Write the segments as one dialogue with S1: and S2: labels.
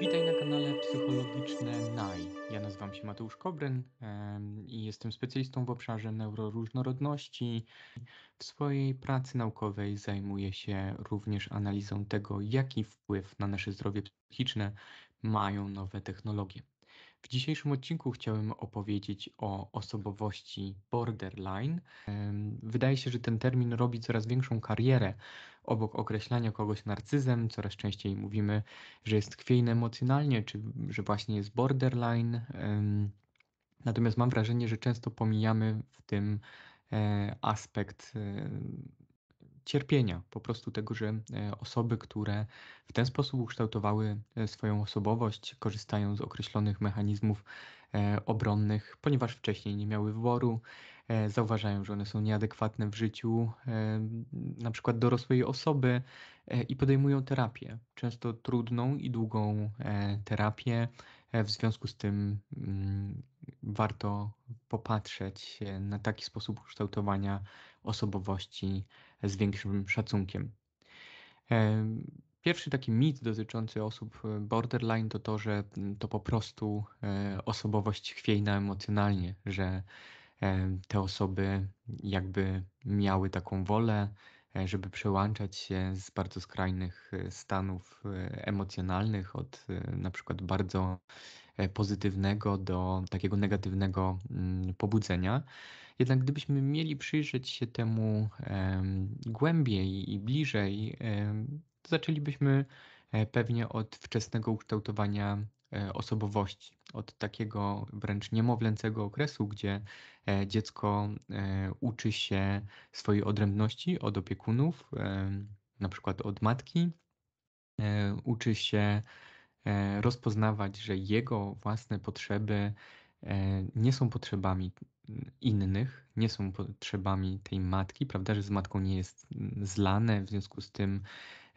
S1: Witaj na kanale Psychologiczne NAI. Ja nazywam się Mateusz Kobryn i jestem specjalistą w obszarze neuroróżnorodności. W swojej pracy naukowej zajmuję się również analizą tego, jaki wpływ na nasze zdrowie psychiczne mają nowe technologie. W dzisiejszym odcinku chciałem opowiedzieć o osobowości borderline. Wydaje się, że ten termin robi coraz większą karierę. Obok określania kogoś narcyzem, coraz częściej mówimy, że jest kwiejny emocjonalnie, czy że właśnie jest borderline. Natomiast mam wrażenie, że często pomijamy w tym e, aspekt e, cierpienia, po prostu tego, że e, osoby, które w ten sposób ukształtowały e, swoją osobowość, korzystają z określonych mechanizmów e, obronnych, ponieważ wcześniej nie miały wyboru, zauważają, że one są nieadekwatne w życiu, na przykład dorosłej osoby i podejmują terapię, często trudną i długą terapię. W związku z tym mm, warto popatrzeć na taki sposób kształtowania osobowości z większym szacunkiem. Pierwszy taki mit dotyczący osób e, borderline to to, że mm, to po prostu e, osobowość chwiejna emocjonalnie, że e, te osoby jakby miały taką wolę, żeby przełączać się z bardzo skrajnych stanów emocjonalnych, od na przykład bardzo E, pozytywnego do takiego negatywnego mm, pobudzenia. Jednak gdybyśmy mieli przyjrzeć się temu głębiej i bliżej, to zaczęlibyśmy e, pewnie od wczesnego ukształtowania e, osobowości, od takiego wręcz niemowlęcego okresu, gdzie dziecko uczy się swojej odrębności od opiekunów, na przykład od matki, uczy się E, rozpoznawać, że jego własne potrzeby e, nie są potrzebami innych, nie są potrzebami tej matki, prawda, że z matką nie jest zlane, w związku z tym,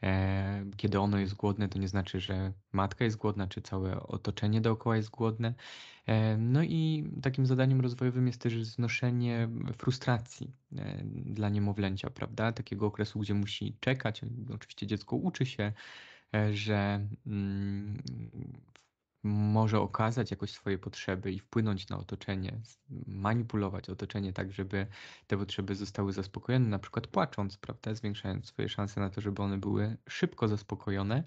S1: e, kiedy ono jest głodne, to nie znaczy, że matka jest głodna, czy całe otoczenie dookoła jest głodne. no i takim zadaniem rozwojowym jest też znoszenie frustracji dla niemowlęcia, prawda, takiego okresu, gdzie musi czekać, oczywiście dziecko uczy się, E, że mm, może okazać jakoś swoje potrzeby i wpłynąć na otoczenie, manipulować otoczenie tak, żeby te potrzeby zostały zaspokojone, na przykład płacząc, prawda, zwiększając swoje szanse na to, żeby one były szybko zaspokojone,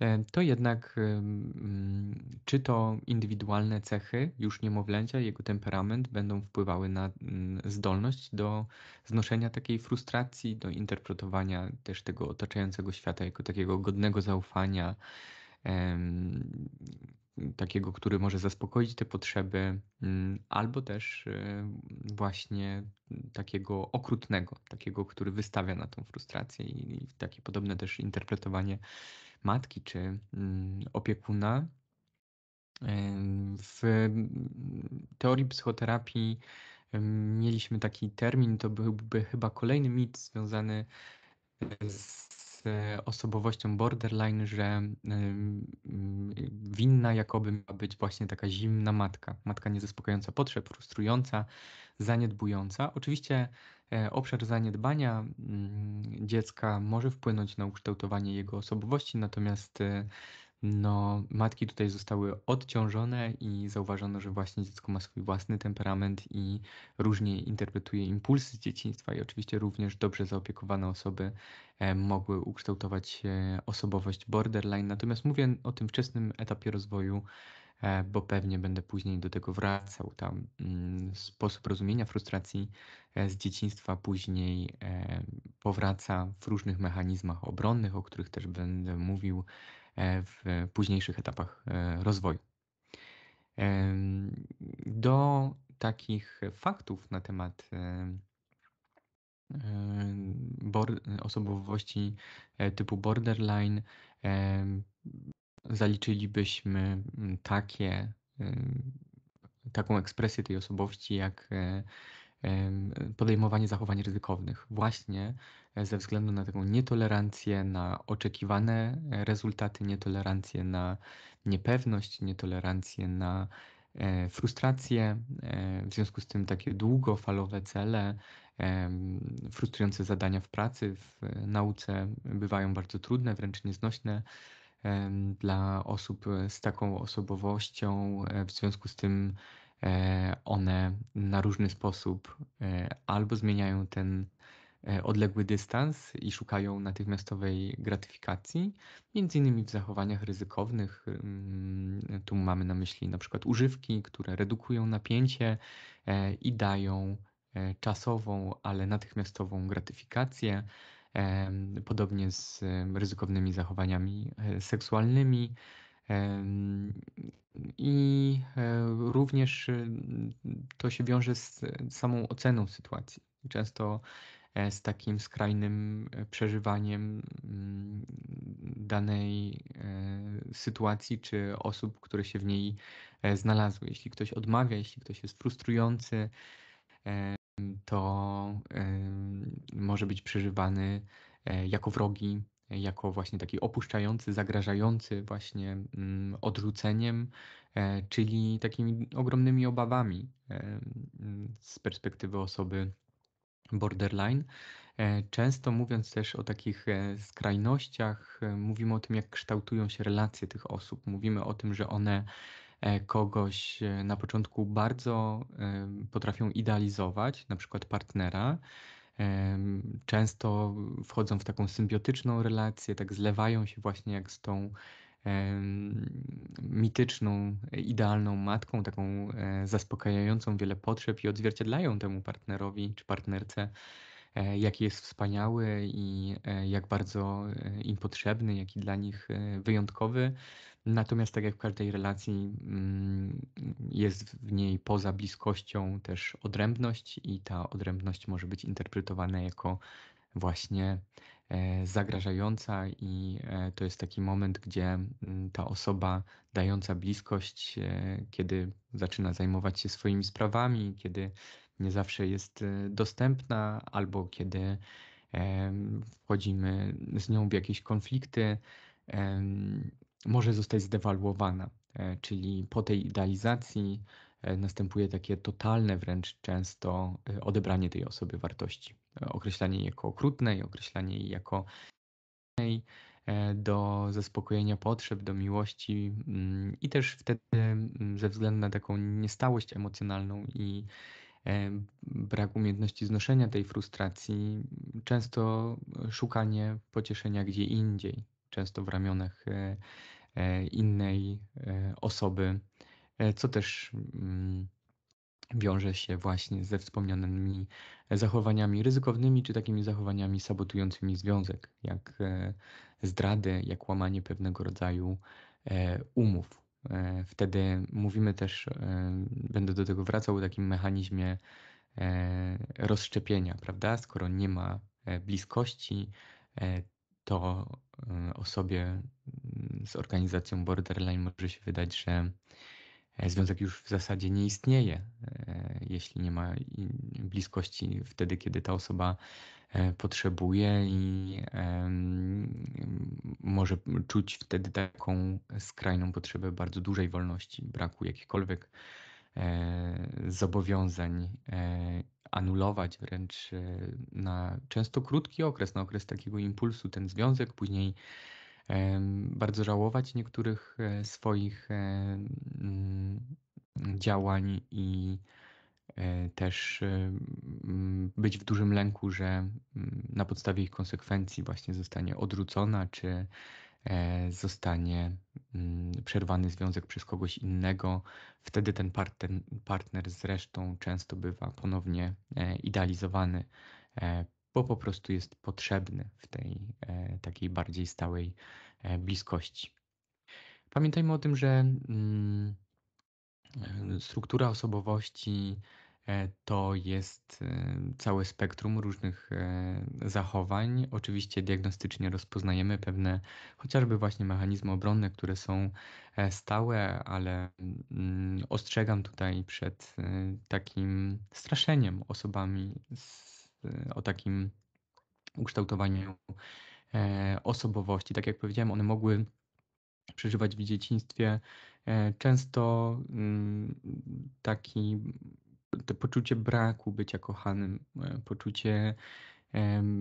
S1: E, to jednak mm, czy to indywidualne cechy już niemowlęcia, jego temperament będą wpływały na mm, zdolność do znoszenia takiej frustracji, do interpretowania też tego otaczającego świata jako takiego godnego zaufania, takiego, który może zaspokoić te potrzeby, mm, albo też właśnie takiego okrutnego, takiego, który wystawia na tą frustrację i takie podobne też interpretowanie matki czy mm, opiekuna. W mm, teorii psychoterapii mieliśmy taki termin, to byłby chyba kolejny mit związany e, z osobowością borderline, że winna jakoby ma być właśnie taka zimna matka, matka niezaspokajająca potrzeb, frustrująca, zaniedbująca. Oczywiście E, obszar zaniedbania mm, dziecka może wpłynąć na ukształtowanie jego osobowości, natomiast e, no, matki tutaj zostały odciążone i zauważono, że właśnie dziecko ma swój własny temperament i różnie interpretuje impulsy z dzieciństwa i oczywiście również dobrze zaopiekowane osoby e, mogły ukształtować osobowość borderline. Natomiast mówię o tym wczesnym etapie rozwoju E, bo pewnie będę później do tego wracał. Tam mm, sposób rozumienia frustracji e, z dzieciństwa później e, powraca w różnych mechanizmach obronnych, o których też będę mówił w późniejszych etapach rozwoju. Do takich faktów na temat osobowości typu borderline zaliczylibyśmy mm, takie, y, taką ekspresję tej osobowości jak e, e, podejmowanie zachowań ryzykownych, właśnie e, ze względu na taką nietolerancję na oczekiwane rezultaty, nietolerancję na niepewność, nietolerancję na frustrację, w związku z tym takie długofalowe cele, frustrujące zadania w pracy, w nauce bywają bardzo trudne, wręcz nieznośne dla osób e, z taką osobowością. E, w związku z tym e, one na różny sposób albo zmieniają ten odległy dystans i szukają natychmiastowej gratyfikacji, między innymi w zachowaniach ryzykownych. Mm, tu mamy na myśli na przykład używki, które redukują napięcie i dają czasową, ale natychmiastową gratyfikację. Podobnie z ryzykownymi zachowaniami e, seksualnymi. I e, również y, to się wiąże z samą oceną sytuacji. Często e, z takim skrajnym przeżywaniem mm, danej sytuacji czy osób, które się w niej znalazły. Jeśli ktoś odmawia, jeśli ktoś jest frustrujący, to może być przeżywany e, jako wrogi, jako właśnie taki opuszczający, zagrażający właśnie mm, odrzuceniem, e, czyli takimi ogromnymi obawami z perspektywy osoby borderline. E, często mówiąc też o takich skrajnościach, mówimy o tym, jak kształtują się relacje tych osób. Mówimy o tym, że one E, kogoś e, na początku bardzo potrafią idealizować, na przykład partnera. Często wchodzą w taką symbiotyczną relację, tak zlewają się właśnie jak z tą mityczną, idealną matką, taką e, zaspokajającą wiele potrzeb i odzwierciedlają temu partnerowi czy partnerce, jaki jest wspaniały i jak bardzo im potrzebny, jaki dla nich wyjątkowy. Natomiast tak jak w każdej relacji mm, jest w niej poza bliskością też odrębność i ta odrębność może być interpretowana jako właśnie e, zagrażająca i e, to jest taki moment, gdzie mm, ta osoba dająca bliskość, e, kiedy zaczyna zajmować się swoimi sprawami, kiedy nie zawsze jest dostępna albo kiedy wchodzimy z nią w jakieś konflikty, może zostać zdewaluowana, e, czyli po tej idealizacji e, następuje takie totalne wręcz często e, odebranie tej osoby wartości, określanie jej jako okrutnej, określanie jej jako do zaspokojenia potrzeb, do miłości mm, i też wtedy mm, ze względu na taką niestałość emocjonalną i brak umiejętności znoszenia tej frustracji, często szukanie pocieszenia gdzie indziej, często w ramionach e, e, innej e, osoby, co też mm, wiąże się właśnie ze wspomnianymi zachowaniami ryzykownymi, czy takimi zachowaniami sabotującymi związek, jak zdrady, jak łamanie pewnego rodzaju umów. Wtedy mówimy też, będę do tego wracał, o takim mechanizmie rozszczepienia, prawda? Skoro nie ma bliskości, to osobie mm, z organizacją borderline może się wydać, że e, związek już w zasadzie nie istnieje, e, jeśli nie ma bliskości wtedy, kiedy ta osoba e, potrzebuje i może czuć wtedy taką skrajną potrzebę bardzo dużej wolności, braku jakichkolwiek zobowiązań, anulować wręcz na często krótki okres, na okres takiego impulsu ten związek, później bardzo żałować niektórych e, swoich e, mm, działań i e, też mm, być w dużym lęku, że mm, na podstawie ich konsekwencji właśnie zostanie odrzucona, czy zostanie przerwany związek przez kogoś innego. Wtedy ten partner, partner zresztą często bywa ponownie idealizowany bo po prostu jest potrzebny w tej e, takiej bardziej stałej e, bliskości. Pamiętajmy o tym, że mm, e, struktura osobowości to jest całe spektrum różnych zachowań. Oczywiście diagnostycznie rozpoznajemy pewne chociażby właśnie mechanizmy obronne, które są stałe, ale mm, ostrzegam tutaj przed takim straszeniem osobami z Y, o takim ukształtowaniu e, osobowości. Tak jak powiedziałem, one mogły przeżywać w dzieciństwie e, często mm, taki to poczucie braku bycia kochanym, e, poczucie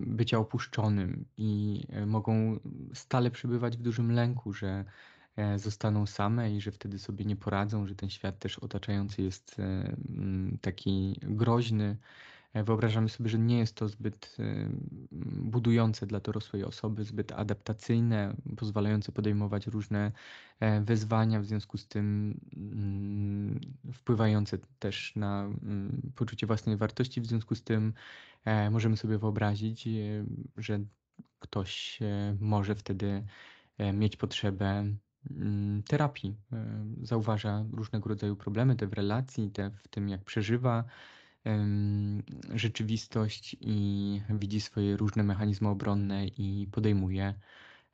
S1: bycia opuszczonym i mogą stale przebywać w dużym lęku, że zostaną same i że wtedy sobie nie poradzą, że ten świat też otaczający jest taki groźny E, wyobrażamy sobie, że nie jest to zbyt y, budujące dla dorosłej osoby, zbyt adaptacyjne, pozwalające podejmować różne e, wyzwania, w związku z tym mm, wpływające też na mm, poczucie własnej wartości. W związku z tym e, możemy sobie wyobrazić, że ktoś może wtedy mieć potrzebę mm, terapii. Zauważa różnego rodzaju problemy, te w relacji, te w tym, jak przeżywa rzeczywistość i widzi swoje różne mechanizmy obronne i podejmuje,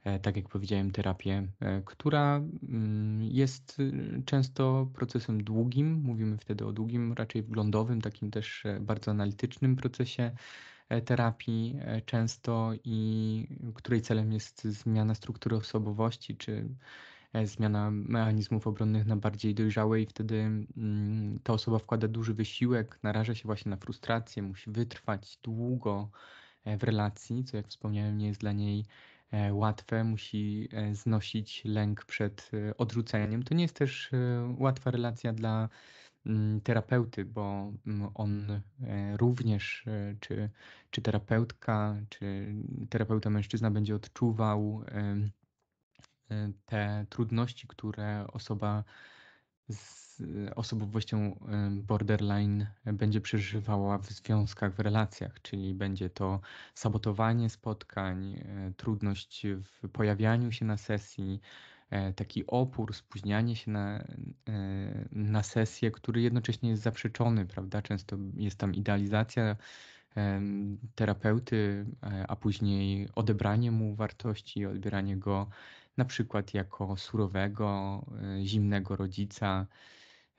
S1: e, tak jak powiedziałem, terapię, e, która mm, jest y, często procesem długim, mówimy wtedy o długim, raczej wglądowym, takim też e, bardzo analitycznym procesie terapii często i której celem jest zmiana struktury osobowości czy E, zmiana mechanizmów obronnych na bardziej dojrzałe i wtedy mm, ta osoba wkłada duży wysiłek, naraża się właśnie na frustrację, musi wytrwać długo e, w relacji, co jak wspomniałem nie jest dla niej e, łatwe, musi znosić lęk przed odrzuceniem. To nie jest też łatwa relacja dla mm, terapeuty, bo mm, on również, czy, czy terapeutka, czy terapeuta mężczyzna będzie odczuwał te trudności, które osoba z osobowością borderline będzie przeżywała w związkach, w relacjach, czyli będzie to sabotowanie spotkań, e, trudność w pojawianiu się na sesji, e, taki opór, spóźnianie się na, e, na sesję, który jednocześnie jest zaprzeczony, prawda? Często jest tam idealizacja terapeuty, a później odebranie mu wartości, odbieranie go na przykład jako surowego, y, zimnego rodzica.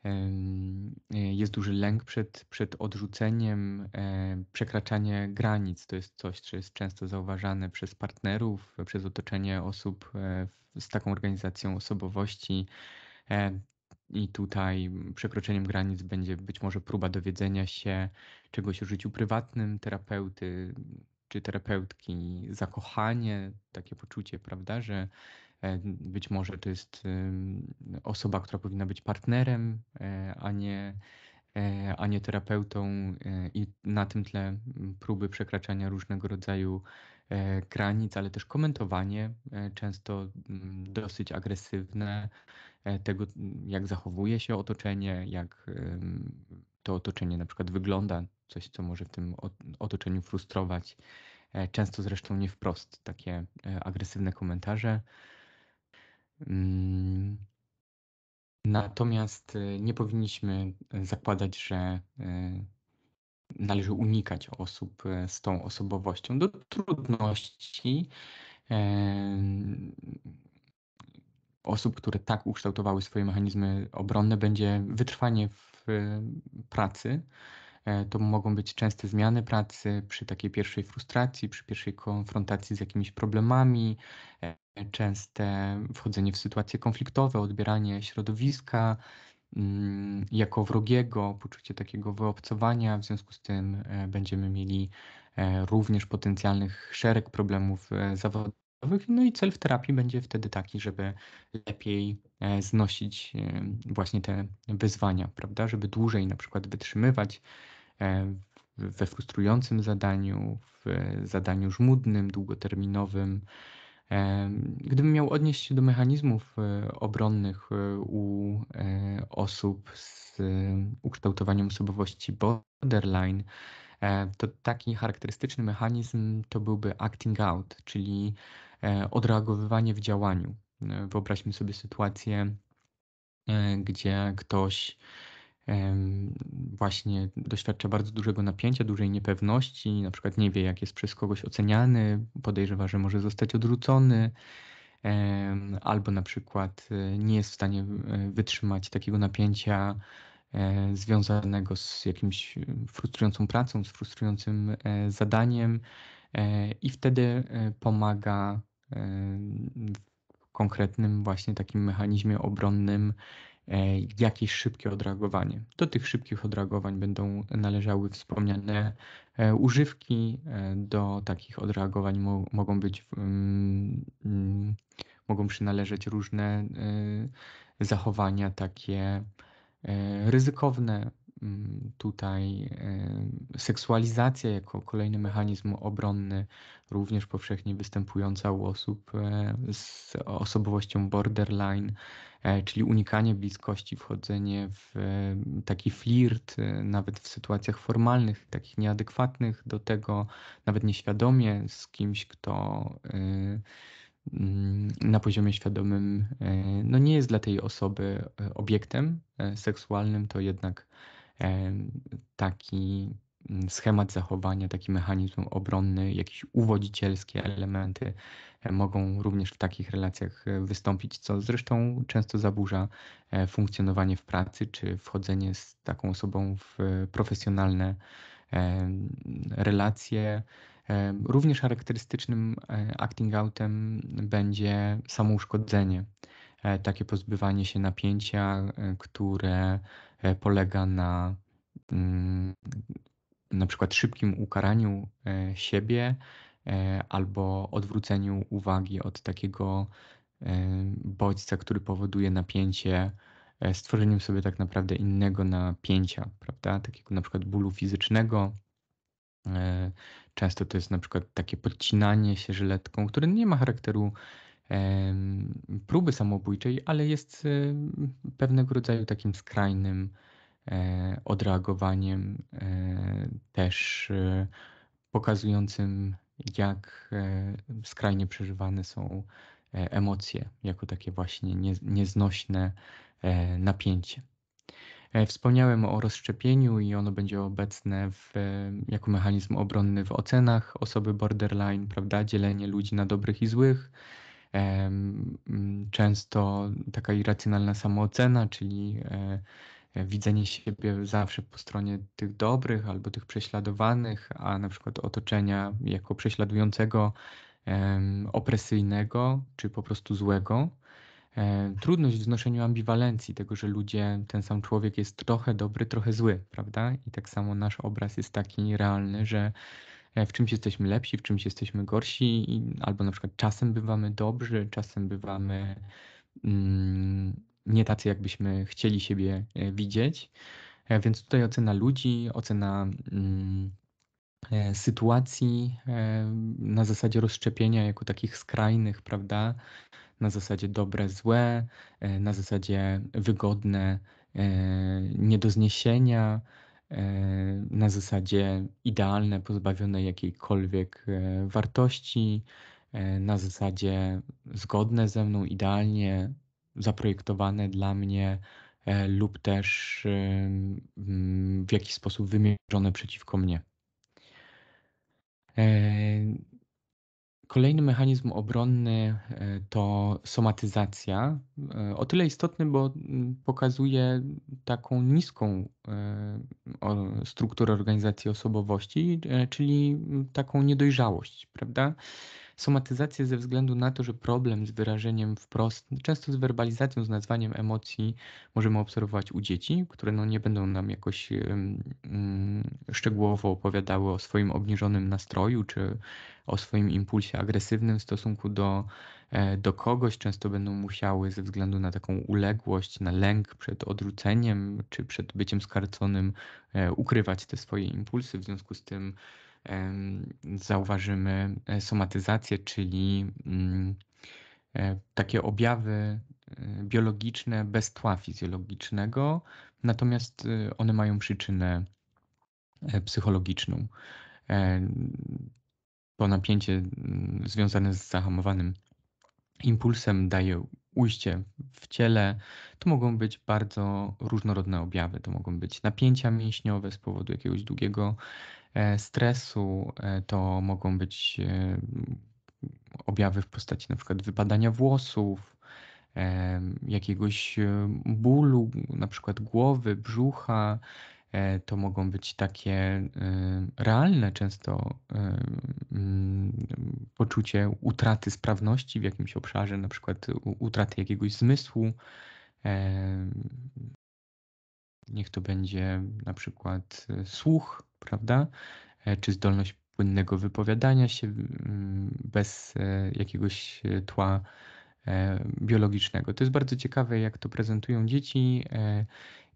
S1: Y, jest duży lęk przed, przed odrzuceniem, e, przekraczanie granic. To jest coś, co jest często zauważane przez partnerów, przez otoczenie osób e, z taką organizacją osobowości. E, I tutaj przekroczeniem granic będzie być może próba dowiedzenia się czegoś o życiu prywatnym terapeuty czy terapeutki, zakochanie, takie poczucie, prawda, że E, być może to jest osoba, która powinna być partnerem, e, a nie, e, a nie terapeutą, i na tym tle próby przekraczania różnego rodzaju granic, ale też komentowanie, często dosyć agresywne, tego jak zachowuje się otoczenie, jak to otoczenie na przykład wygląda, coś co może w tym otoczeniu frustrować. Często zresztą nie wprost takie agresywne komentarze. Mm. Natomiast y, nie powinniśmy y, zakładać, że y, należy unikać osób z tą osobowością. Do trudności osób, które tak ukształtowały swoje mechanizmy obronne, będzie wytrwanie w pracy. E, to mogą być częste zmiany pracy przy takiej pierwszej frustracji, przy pierwszej konfrontacji z jakimiś problemami, e, częste wchodzenie w sytuacje konfliktowe, odbieranie środowiska mm, jako wrogiego, poczucie takiego wyobcowania. W związku z tym e, będziemy mieli e, również potencjalnych szereg problemów e, zawodowych. No i cel w terapii będzie wtedy taki, żeby lepiej znosić właśnie te wyzwania, prawda? Żeby dłużej na przykład wytrzymywać we frustrującym zadaniu, w zadaniu żmudnym, długoterminowym, Gdybym miał odnieść się do mechanizmów e, obronnych e, u e, osób z ukształtowaniem osobowości borderline, to taki charakterystyczny mechanizm to byłby acting out, czyli odreagowywanie w działaniu. Wyobraźmy sobie sytuację, gdzie ktoś właśnie doświadcza bardzo dużego napięcia, dużej niepewności, na przykład nie wie, jak jest przez kogoś oceniany, podejrzewa, że może zostać odrzucony, albo na przykład e, nie jest w stanie e, wytrzymać takiego napięcia e, związanego z jakimś frustrującą pracą, z frustrującym zadaniem i wtedy pomaga w konkretnym właśnie takim mechanizmie obronnym E, jakieś szybkie odreagowanie. Do tych szybkich odreagowań będą należały wspomniane e, używki. E, do takich odreagowań mogą być, mm, mm, mogą przynależeć różne zachowania takie ryzykowne. Mm, tutaj seksualizacja jako kolejny mechanizm obronny, również powszechnie występująca u osób z osobowością borderline, E, czyli unikanie bliskości, wchodzenie w e, taki flirt, e, nawet w sytuacjach formalnych, takich nieadekwatnych do tego, nawet nieświadomie z kimś, kto mm, na poziomie świadomym no nie jest dla tej osoby obiektem seksualnym, to jednak taki Mm, schemat zachowania, taki mechanizm obronny, jakieś uwodzicielskie elementy e, mogą również w takich relacjach e, wystąpić, co zresztą często zaburza e, funkcjonowanie w pracy czy wchodzenie z taką osobą w profesjonalne relacje. Również charakterystycznym acting outem będzie samouszkodzenie. Takie pozbywanie się napięcia, które polega na mm, na przykład szybkim ukaraniu e, siebie e, albo odwróceniu uwagi od takiego e, bodźca, który powoduje napięcie, stworzeniem sobie tak naprawdę innego napięcia, prawda? Takiego na przykład bólu fizycznego. Często to jest na przykład takie podcinanie się żyletką, które nie ma charakteru próby samobójczej, ale jest pewnego rodzaju takim skrajnym E, odreagowaniem, e, też e, pokazującym, jak skrajnie przeżywane są emocje, jako takie właśnie nieznośne napięcie. Wspomniałem o rozszczepieniu i ono będzie obecne w, jako mechanizm obronny w ocenach osoby borderline, prawda? Dzielenie ludzi na dobrych i złych. Często taka irracjonalna samoocena, czyli widzenie siebie zawsze po stronie tych dobrych albo tych prześladowanych, a na przykład otoczenia jako prześladującego, opresyjnego czy po prostu złego. E, trudność w znoszeniu ambiwalencji, tego, że ludzie, ten sam człowiek jest trochę dobry, trochę zły, prawda? I tak samo nasz obraz jest taki realny, że e, w czymś jesteśmy lepsi, w czymś jesteśmy gorsi, albo na przykład czasem bywamy dobrzy, czasem bywamy mm, nie tacy, jakbyśmy chcieli siebie e, widzieć. E, więc tutaj ocena ludzi, ocena mm, e, sytuacji na zasadzie rozszczepienia jako takich skrajnych, prawda? Na zasadzie dobre, złe, na zasadzie wygodne, nie do zniesienia, na zasadzie idealne, pozbawione jakiejkolwiek wartości, na zasadzie zgodne ze mną, idealnie, zaprojektowane dla mnie e, lub też w jakiś sposób wymierzone przeciwko mnie. E, kolejny mechanizm obronny e, to somatyzacja. O tyle istotny, bo mm, pokazuje taką niską strukturę organizacji osobowości, czyli mm, taką niedojrzałość, prawda? Somatyzację ze względu na to, że problem z wyrażeniem wprost, często z werbalizacją, z nazwaniem emocji możemy obserwować u dzieci, które no nie będą nam jakoś mm, szczegółowo opowiadały o swoim obniżonym nastroju czy o swoim impulsie agresywnym w stosunku do, e, do kogoś. Często będą musiały ze względu na taką uległość, na lęk przed odrzuceniem czy przed byciem skarconym e, ukrywać te swoje impulsy. W związku z tym zauważymy e, somatyzację, czyli mm, e, takie objawy e, biologiczne bez tła fizjologicznego, natomiast one mają przyczynę psychologiczną. To napięcie mm, związane z zahamowanym impulsem daje ujście w ciele. To mogą być bardzo różnorodne objawy. To mogą być napięcia mięśniowe z powodu jakiegoś długiego E, stresu, e, to mogą być e, objawy w postaci na przykład wypadania włosów, jakiegoś bólu, na przykład głowy, brzucha. To mogą być takie realne często mm, poczucie utraty sprawności w jakimś obszarze, na przykład utraty jakiegoś zmysłu, Niech to będzie na przykład e, słuch, prawda? E, czy zdolność płynnego wypowiadania się bez e, jakiegoś tła biologicznego. To jest bardzo ciekawe, jak to prezentują dzieci.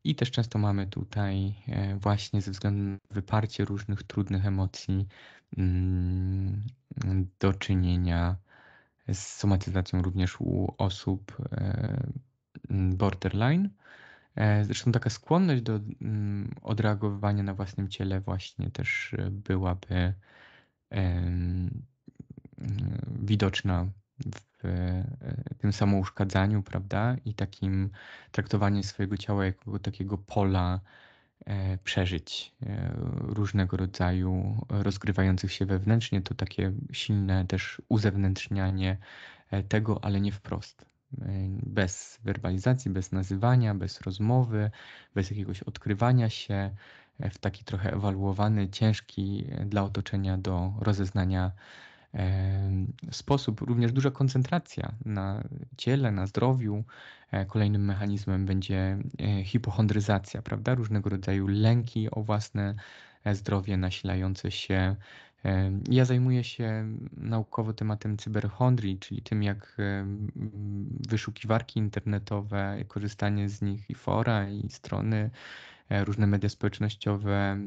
S1: I też często mamy tutaj właśnie ze względu na wyparcie różnych trudnych emocji mm, do czynienia z somatyzacją również u osób borderline. E, zresztą taka skłonność do mm, odreagowywania na własnym ciele właśnie też e, byłaby widoczna w e, tym samouszkadzaniu, prawda? I takim traktowaniu swojego ciała jako takiego pola przeżyć różnego rodzaju rozgrywających się wewnętrznie. To takie silne też uzewnętrznianie tego, ale nie wprost. E, bez werbalizacji, bez nazywania, bez rozmowy, bez jakiegoś odkrywania się, e, w taki trochę ewaluowany, ciężki e, dla otoczenia do rozeznania sposób. Również duża koncentracja na ciele, na zdrowiu. Kolejnym mechanizmem będzie hipochondryzacja, prawda? Różnego rodzaju lęki o własne zdrowie nasilające się E, ja zajmuję się naukowo tematem cyberchondrii, czyli tym, jak wyszukiwarki internetowe, korzystanie z nich i fora, i strony, e, różne media społecznościowe,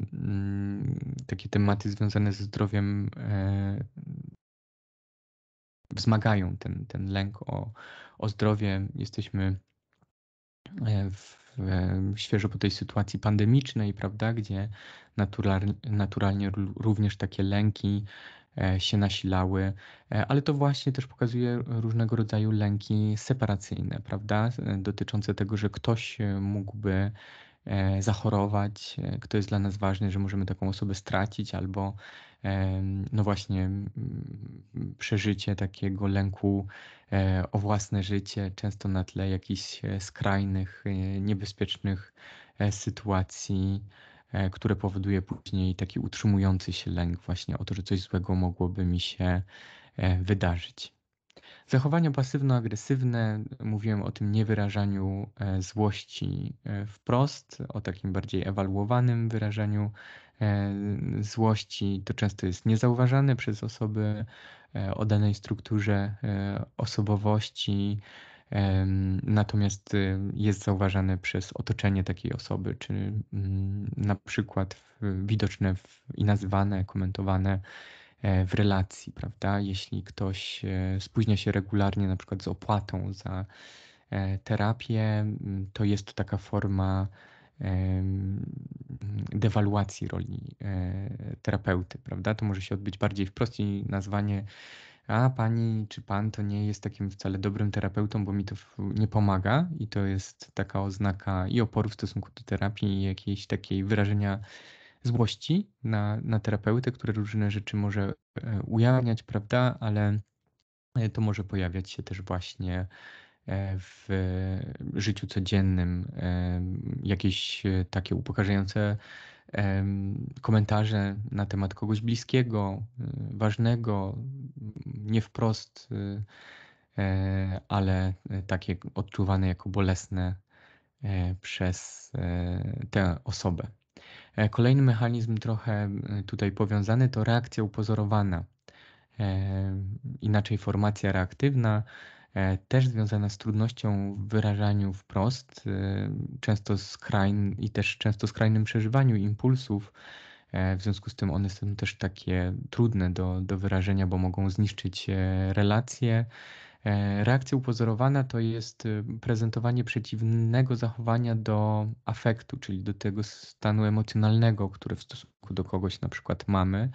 S1: takie tematy związane ze zdrowiem e, wzmagają ten, ten lęk o, o zdrowie. Jesteśmy w E, świeżo po tej sytuacji pandemicznej, prawda, gdzie naturalnie również takie lęki e, się nasilały, e, ale to właśnie też pokazuje różnego rodzaju lęki separacyjne, prawda, dotyczące tego, że ktoś mógłby zachorować, kto jest dla nas ważny, że możemy taką osobę stracić albo no właśnie przeżycie takiego lęku e, o własne życie, często na tle jakichś e, skrajnych, e, niebezpiecznych sytuacji, które powoduje później taki utrzymujący się lęk właśnie o to, że coś złego mogłoby mi się wydarzyć. Zachowania pasywno-agresywne, mówiłem o tym niewyrażaniu złości wprost, o takim bardziej ewaluowanym wyrażaniu E, złości. To często jest niezauważane przez osoby e, o danej strukturze e, osobowości, natomiast jest zauważane przez otoczenie takiej osoby, czy mm, na przykład widoczne i nazywane, komentowane w relacji, prawda? Jeśli ktoś spóźnia się regularnie, na przykład z opłatą za terapię, to jest to taka forma dewaluacji roli e, terapeuty, prawda? To może się odbyć bardziej wprost i nazwanie a pani czy pan to nie jest takim wcale dobrym terapeutą, bo mi to nie pomaga i to jest taka oznaka i oporu w stosunku do terapii i jakiejś takiej wyrażenia złości na, na terapeutę, które różne rzeczy może e, ujawniać, prawda, ale e, to może pojawiać się też właśnie E, w e, życiu codziennym, e, jakieś takie upokarzające komentarze na temat kogoś bliskiego, ważnego, nie wprost, ale takie odczuwane jako bolesne przez tę osobę. Kolejny mechanizm, trochę tutaj powiązany, to reakcja upozorowana. Inaczej formacja reaktywna, E, też związana z trudnością w wyrażaniu wprost, e, często skrajn i też często skrajnym przeżywaniu impulsów. E, w związku z tym one są też takie trudne do, do wyrażenia, bo mogą zniszczyć relacje. Reakcja upozorowana to jest prezentowanie przeciwnego zachowania do afektu, czyli do tego stanu emocjonalnego, który w stosunku do kogoś na przykład mamy.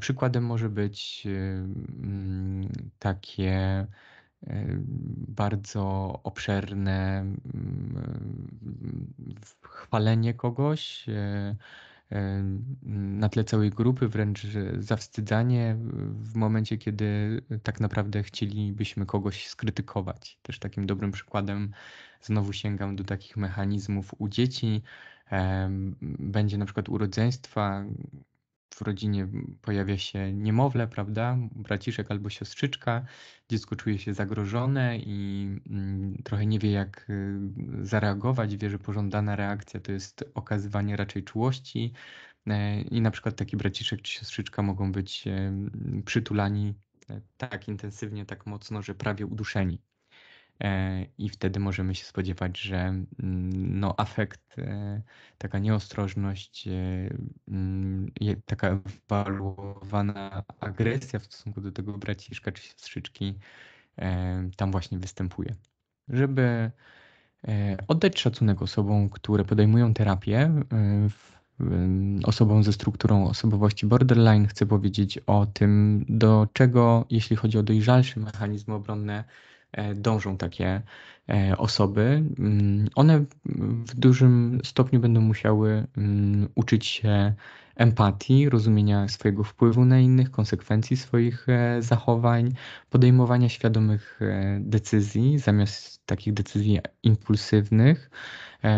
S1: Przykładem może być takie bardzo obszerne mm, chwalenie kogoś e, e, na tle całej grupy, wręcz zawstydzanie w momencie, kiedy tak naprawdę chcielibyśmy kogoś skrytykować. Też takim dobrym przykładem znowu sięgam do takich mechanizmów u dzieci. E, będzie na przykład urodzeństwa, w rodzinie pojawia się niemowlę, prawda, braciszek albo siostrzyczka, dziecko czuje się zagrożone i mm, trochę nie wie jak y, zareagować, wie, że pożądana reakcja to jest okazywanie raczej czułości e, i na przykład taki braciszek czy siostrzyczka mogą być przytulani e, tak intensywnie, tak mocno, że prawie uduszeni. E, i wtedy możemy się spodziewać, że mm, no, afekt, e, taka nieostrożność, e, mm, taka ewaluowana agresja w stosunku do tego braciszka czy siostrzyczki tam właśnie występuje. Żeby oddać szacunek osobom, które podejmują terapię, mm, osobom ze strukturą osobowości borderline, chcę powiedzieć o tym, do czego, jeśli chodzi o dojrzalsze mechanizmy obronne, E, dążą takie e, osoby, mm, one w dużym stopniu będą musiały mm, uczyć się empatii, rozumienia swojego wpływu na innych, konsekwencji swoich e, zachowań, podejmowania świadomych decyzji zamiast takich decyzji impulsywnych.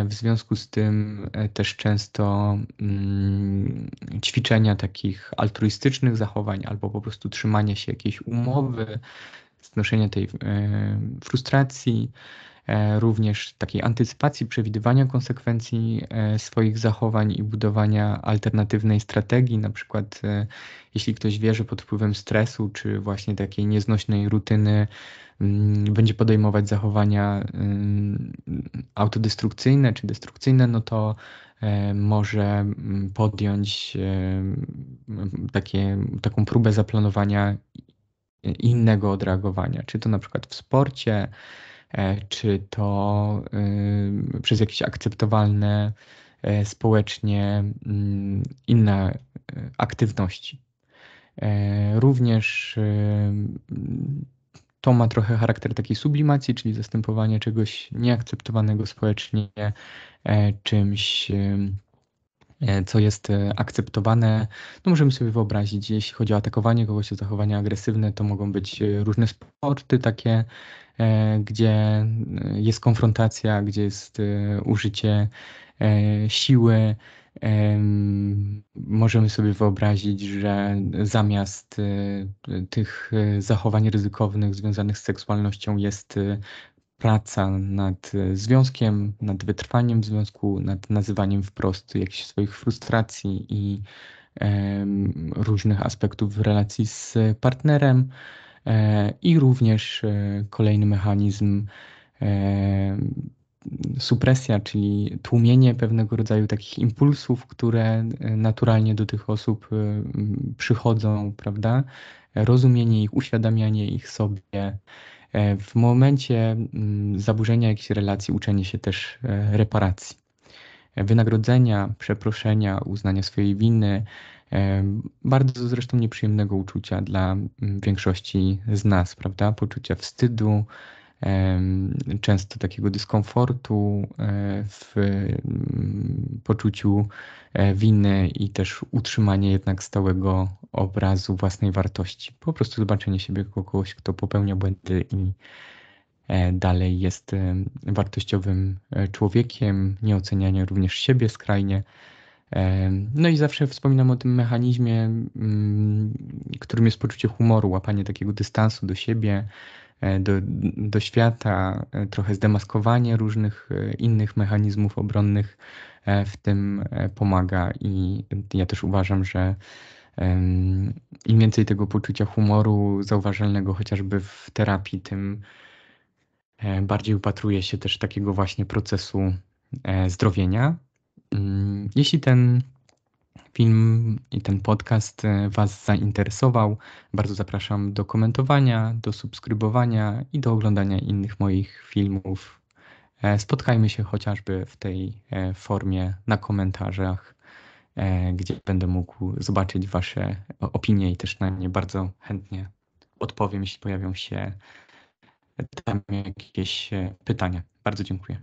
S1: W związku z tym też często mm, ćwiczenia takich altruistycznych zachowań albo po prostu trzymania się jakiejś umowy znoszenia tej e, frustracji, e, również takiej antycypacji, przewidywania konsekwencji e, swoich zachowań i budowania alternatywnej strategii. Na przykład, jeśli ktoś wie, że pod wpływem stresu czy właśnie takiej nieznośnej rutyny mm, będzie podejmować zachowania mm, autodestrukcyjne czy destrukcyjne, no to może mm, podjąć takie, taką próbę zaplanowania innego odreagowania, czy to na przykład w sporcie, e, czy to y, przez jakieś akceptowalne e, społecznie mm, inne e, aktywności. Również y, to ma trochę charakter takiej sublimacji, czyli zastępowania czegoś nieakceptowanego społecznie czymś y, E, co jest e, akceptowane. No możemy sobie wyobrazić, jeśli chodzi o atakowanie kogoś, o zachowania agresywne, to mogą być e, różne sporty takie, gdzie jest konfrontacja, gdzie jest użycie siły. Możemy sobie wyobrazić, że zamiast tych zachowań ryzykownych związanych z seksualnością jest praca nad e, związkiem, nad wytrwaniem w związku, nad nazywaniem wprost jakichś swoich frustracji i różnych aspektów w relacji z partnerem. E, I również e, kolejny mechanizm supresja, czyli tłumienie pewnego rodzaju takich impulsów, które naturalnie do tych osób przychodzą, prawda? Rozumienie ich, uświadamianie ich sobie, E, w momencie mm, zaburzenia jakiejś relacji uczenie się też e, reparacji. E, wynagrodzenia, przeproszenia, uznania swojej winy, bardzo zresztą nieprzyjemnego uczucia dla mm, większości z nas, prawda? Poczucia wstydu, często takiego dyskomfortu, e, w mm, poczuciu e, winy i też utrzymanie jednak stałego obrazu własnej wartości. Po prostu zobaczenie siebie jako kogoś, kto popełnia błędy i e, dalej jest wartościowym człowiekiem, nieocenianie również siebie skrajnie. No i zawsze wspominam o tym mechanizmie, mm, którym jest poczucie humoru, łapanie takiego dystansu do siebie, E, do, do świata, e, trochę zdemaskowanie różnych e, innych mechanizmów obronnych w tym pomaga i ja też uważam, że im więcej tego poczucia humoru zauważalnego chociażby w terapii, tym bardziej upatruje się też takiego właśnie procesu zdrowienia. Mm, jeśli ten film i ten podcast e, Was zainteresował, bardzo zapraszam do komentowania, do subskrybowania i do oglądania innych moich filmów. E, spotkajmy się chociażby w tej e, formie na komentarzach, gdzie będę mógł zobaczyć Wasze opinie i też na nie bardzo chętnie odpowiem, jeśli pojawią się tam jakieś pytania. Bardzo dziękuję.